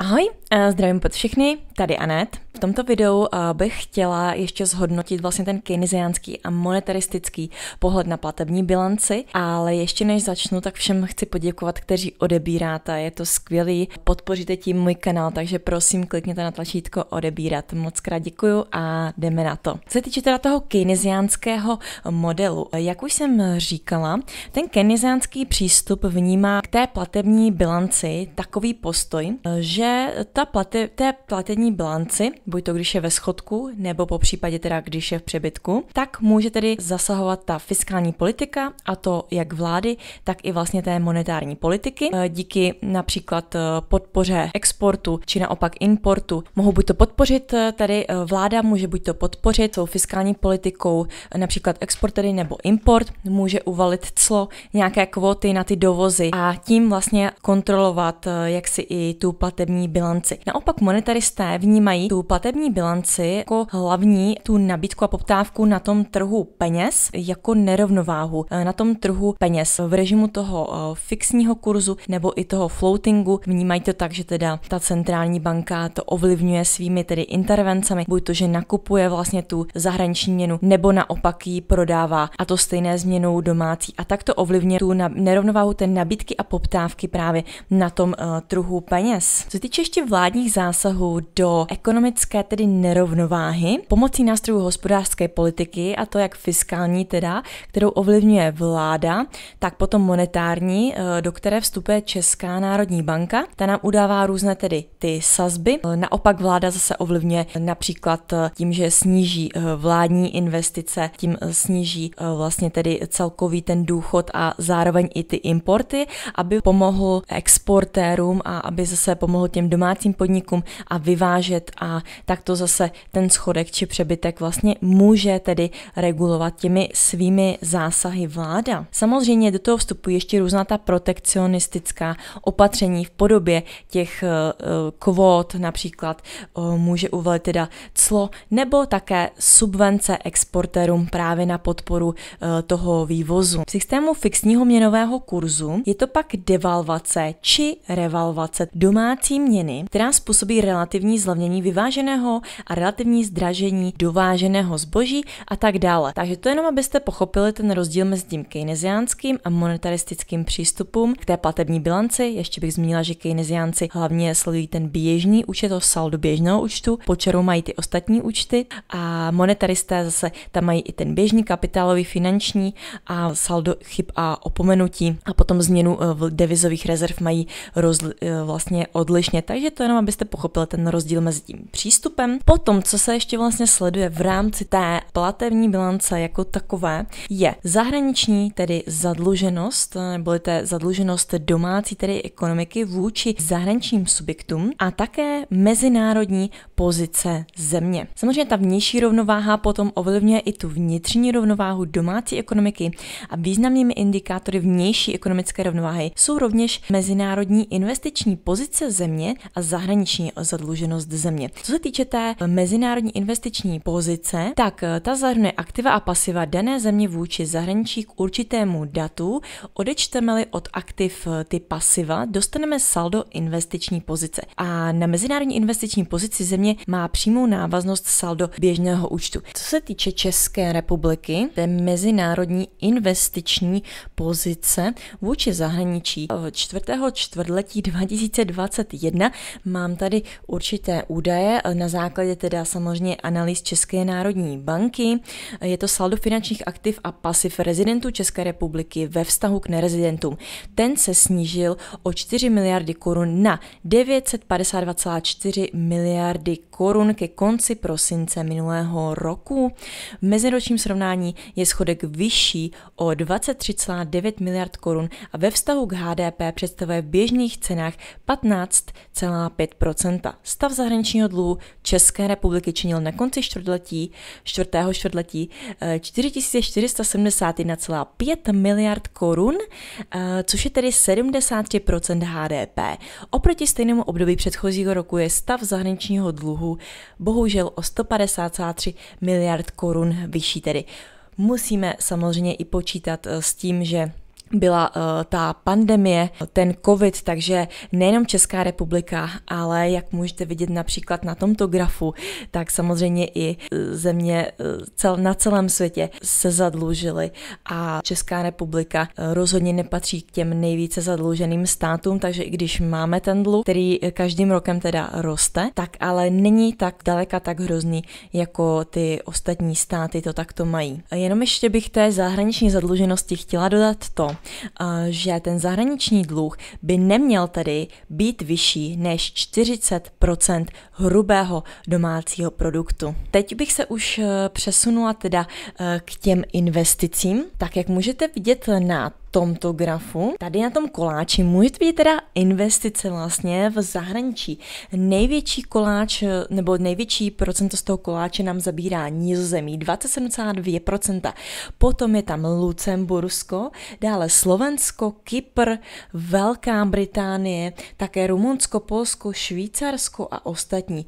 Ahoj, eh, zdravím pod všechny, tady Anet tomto videu eh, bych chtěla ještě zhodnotit vlastně ten keynesiánský a monetaristický pohled na platební bilanci, ale ještě než začnu, tak všem chci poděkovat, kteří odebíráte, je to skvělý, podpoříte tím můj kanál, takže prosím klikněte na tlačítko odebírat, moc krát děkuju a jdeme na to. Co se týče teda toho keynesiánského modelu, eh, jak už jsem říkala, ten keynesiánský přístup vnímá k té platební bilanci takový postoj, eh, že ta plate, té platební bilanci buď to když je ve schodku, nebo po případě teda když je v přebytku, tak může tedy zasahovat ta fiskální politika a to jak vlády, tak i vlastně té monetární politiky. E, díky například e, podpoře exportu či naopak importu mohou buď to podpořit e, tady vláda, může buď to podpořit tou fiskální politikou například export tedy nebo import, může uvalit clo, nějaké kvóty na ty dovozy a tím vlastně kontrolovat jaksi i tu platební bilanci. Naopak monetaristé vnímají tu platební platební bilanci jako hlavní tu nabídku a poptávku na tom trhu peněz jako nerovnováhu e, na tom trhu peněz v režimu toho e, fixního kurzu nebo i toho floatingu. Vnímají to tak, že teda ta centrální banka to ovlivňuje svými tedy intervencemi, buď to, že nakupuje vlastně tu zahraniční měnu, nebo naopak ji prodává a to stejné změnou domácí. A tak to ovlivňuje tu nerovnováhu té nabídky a poptávky právě na tom uh, trhu peněz. Co se týče ještě vládních zásahů do ekonomické hospodářské tedy nerovnováhy, pomocí nástrojů hospodářské politiky, a to jak fiskální teda, kterou ovlivňuje vláda, tak potom monetární, eh, do které vstupuje Česká národní banka. Ta nám udává různé tedy ty sazby. Eh, naopak vláda zase ovlivňuje například eh, tím, že sníží vládní investice, tím sníží vlastně tedy celkový ten důchod a zároveň i ty importy, aby pomohl exportérům a aby zase pomohl těm domácím podnikům a vyvážet a tak to zase ten schodek či přebytek vlastně může tedy regulovat těmi svými zásahy vláda. Samozřejmě do toho vstupují ještě různá ta protekcionistická opatření v podobě těch eh, eh, kvót, například eh, může uvalit teda clo, nebo také subvence exportérům právě na podporu toho vývozu. V systému fixního měnového kurzu je to pak devalvace či revalvace domácí měny, která způsobí relativní zlevnění vyvážení dováženého a relativní zdražení dováženého zboží a tak dále. Takže to jenom, abyste pochopili ten rozdíl mezi tím keynesiánským a monetaristickým přístupům k té platební bilanci. Ještě bych zmínila, že keynesiánci hlavně sledují ten běžný účet, to saldo běžného účtu, pod mají ty ostatní účty a monetaristé zase tam mají i ten běžný kapitálový, finanční a saldo chyb a opomenutí a potom změnu eh, devizových rezerv mají roz, eh, vlastně odlišně. Takže to jenom, abyste pochopili ten rozdíl mezi tím přístupem přístupem. Potom, co se ještě vlastně sleduje v rámci té platební bilance jako takové, je zahraniční, tedy zadluženost, nebo té zadluženost domácí, tedy ekonomiky vůči zahraničním subjektům a také mezinárodní pozice země. Samozřejmě ta vnější rovnováha potom ovlivňuje i tu vnitřní rovnováhu domácí ekonomiky a významnými indikátory vnější ekonomické rovnováhy jsou rovněž mezinárodní investiční pozice země a zahraniční zadluženost země. Co se týče té mezinárodní investiční pozice, tak eh, ta zahrnuje aktiva a pasiva dané země vůči zahraničí k určitému datu. Odečteme-li od aktiv eh, ty pasiva, dostaneme saldo investiční pozice. A na mezinárodní investiční pozici země má přímou návaznost saldo běžného účtu. Co se týče České republiky, té mezinárodní investiční pozice vůči zahraničí 4. Eh, čtvrtletí 2021 mám tady určité údaje na základě teda samozřejmě analýz České národní banky. Je to saldo finančních aktiv a pasiv rezidentů České republiky ve vztahu k nerezidentům. Ten se snížil o 4 miliardy korun na 952,4 miliardy korun ke konci prosince minulého roku. V meziročním srovnání je schodek vyšší o 23,9 miliard korun a ve vztahu k HDP představuje v běžných cenách 15,5 Stav zahraničního dluhu České republiky činil na konci čtvrtletí, čtvrtého čtvrtletí 4471,5 eh, miliard korun, eh, což je tedy 73% HDP. Oproti stejnému období předchozího roku je stav zahraničního dluhu bohužel o 153 miliard korun vyšší tedy. Musíme samozřejmě i počítat eh, s tím, že byla uh, ta pandemie, ten covid, takže nejenom Česká republika, ale jak můžete vidět například na tomto grafu, tak samozřejmě i eh, země eh, cel, na celém světě se zadlužily a Česká republika rozhodně nepatří k těm nejvíce zadluženým státům, takže i když máme ten dluh, který každým rokem teda roste, tak ale není tak daleka tak hrozný, jako ty ostatní státy to takto mají. Jenom ještě bych té zahraniční zadluženosti chtěla dodat to, že ten zahraniční dluh by neměl tedy být vyšší než 40 hrubého domácího produktu. Teď bych se už eh, přesunula teda eh, k těm investicím. Tak jak můžete vidět na tomto grafu. Tady na tom koláči může být teda investice vlastně v zahraničí. Největší koláč nebo největší procento z toho koláče nám zabírá Nizozemí 27,2%. Potom je tam Lucembursko, dále Slovensko, Kypr, Velká Británie, také Rumunsko, Polsko, Švýcarsko a ostatní.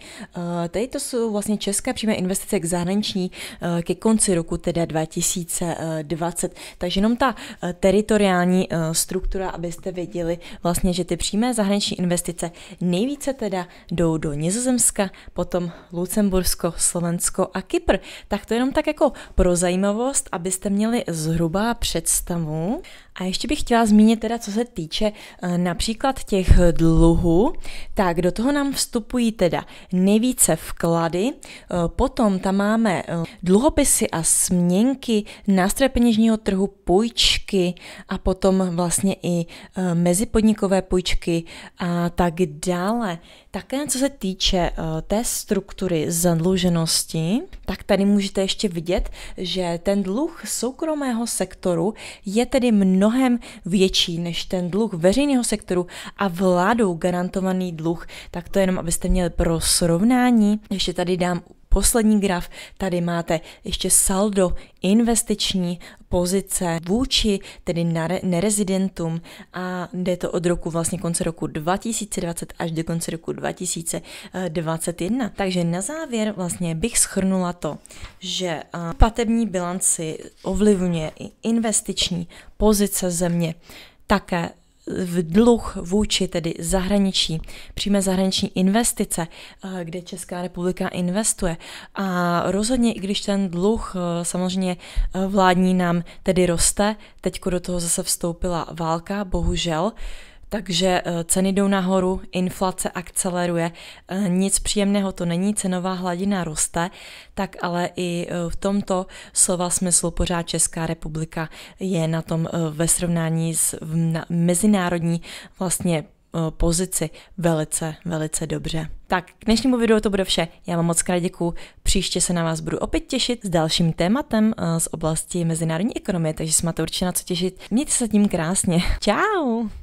Eh, tady to jsou vlastně české přímé investice k zahraniční eh, ke konci roku teda 2020. Eh, Takže jenom ta teritoria teritoriální eh, struktura, abyste věděli vlastně, že ty přímé zahraniční investice nejvíce teda jdou do Nizozemska, potom Lucembursko, Slovensko a Kypr. Tak to jenom tak jako pro zajímavost, abyste měli zhruba představu. A ještě bych chtěla zmínit teda, co se týče eh, například těch dluhů, tak do toho nám vstupují teda nejvíce vklady, eh, potom tam máme eh, dluhopisy a směnky, nástroje peněžního trhu, půjčky a potom vlastně i mezipodnikové půjčky a tak dále. Také co se týče té struktury zadluženosti, tak tady můžete ještě vidět, že ten dluh soukromého sektoru je tedy mnohem mnohem větší než ten dluh veřejného sektoru a vládou garantovaný dluh, tak to jenom, abyste měli pro srovnání. Ještě tady dám poslední graf, tady máte ještě saldo investiční pozice vůči tedy nerezidentům a jde to od roku vlastně konce roku 2020 až do konce roku 2021. Takže na závěr vlastně bych schrnula to, že platební bilanci ovlivňuje i investiční pozice země. Také v dluh vůči tedy zahraničí, přímé zahraniční investice, eh, kde Česká republika investuje. A rozhodně, i když ten dluh eh, samozřejmě eh, vládní nám tedy roste, teďko do toho zase vstoupila válka, bohužel, takže eh, ceny jdou nahoru, inflace akceleruje, eh, nic příjemného to není, cenová hladina roste, tak ale i eh, v tomto slova smyslu pořád Česká republika je na tom ve srovnání s mezinárodní vlastně pozici velice, velice dobře. Tak k dnešnímu videu to bude vše. Já vám moc krát děkuji. Příště se na vás budu opět těšit s dalším tématem z oblasti mezinárodní ekonomie, takže se máte určitě na co těšit. Mějte se tím krásně. Ciao!